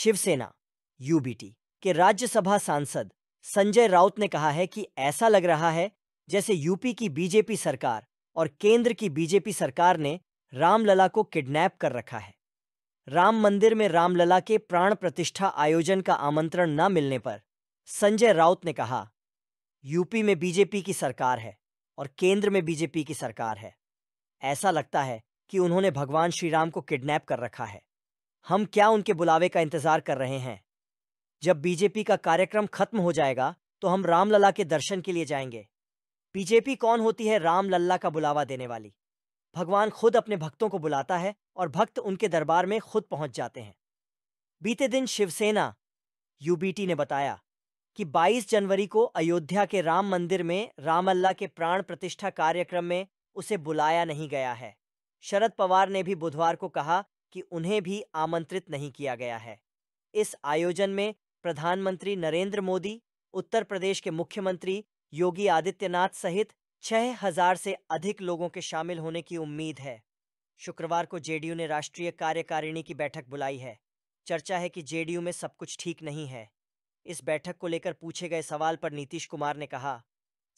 Shiv Sena UBT के राज्यसभा सांसद संजय राउत ने कहा है कि ऐसा लग रहा है जैसे यूपी की बीजेपी सरकार और केंद्र की बीजेपी सरकार ने रामलला को किडनैप कर रखा है राम मंदिर में रामलला के प्राण प्रतिष्ठा आयोजन का आमंत्रण न मिलने पर संजय राउत ने कहा यूपी में बीजेपी की सरकार है और केंद्र में बीजेपी की सरकार है ऐसा लगता है कि उन्होंने भगवान श्रीराम को किडनैप कर रखा है हम क्या उनके बुलावे का इंतजार कर रहे हैं जब बीजेपी का कार्यक्रम खत्म हो जाएगा तो हम रामलला के दर्शन के लिए जाएंगे बीजेपी कौन होती है रामलला का बुलावा देने वाली भगवान खुद अपने भक्तों को बुलाता है और भक्त उनके दरबार में खुद पहुंच जाते हैं बीते दिन शिवसेना यूबीटी ने बताया कि 22 जनवरी को अयोध्या के राम मंदिर में रामल्ला के प्राण प्रतिष्ठा कार्यक्रम में उसे बुलाया नहीं गया है शरद पवार ने भी बुधवार को कहा कि उन्हें भी आमंत्रित नहीं किया गया है इस आयोजन में प्रधानमंत्री नरेंद्र मोदी उत्तर प्रदेश के मुख्यमंत्री योगी आदित्यनाथ सहित छह हजार से अधिक लोगों के शामिल होने की उम्मीद है शुक्रवार को जेडीयू ने राष्ट्रीय कार्यकारिणी की बैठक बुलाई है चर्चा है कि जेडीयू में सब कुछ ठीक नहीं है इस बैठक को लेकर पूछे गए सवाल पर नीतीश कुमार ने कहा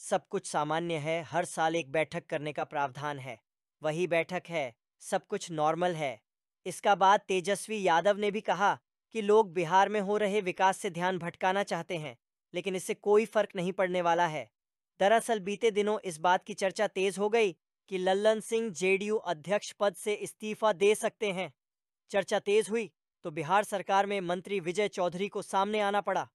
सब कुछ सामान्य है हर साल एक बैठक करने का प्रावधान है वही बैठक है सब कुछ नॉर्मल है इसका बाद तेजस्वी यादव ने भी कहा कि लोग बिहार में हो रहे विकास से ध्यान भटकाना चाहते हैं लेकिन इससे कोई फर्क नहीं पड़ने वाला है दरअसल बीते दिनों इस बात की चर्चा तेज हो गई कि लल्लन सिंह जेडीयू अध्यक्ष पद से इस्तीफा दे सकते हैं चर्चा तेज हुई तो बिहार सरकार में मंत्री विजय चौधरी को सामने आना पड़ा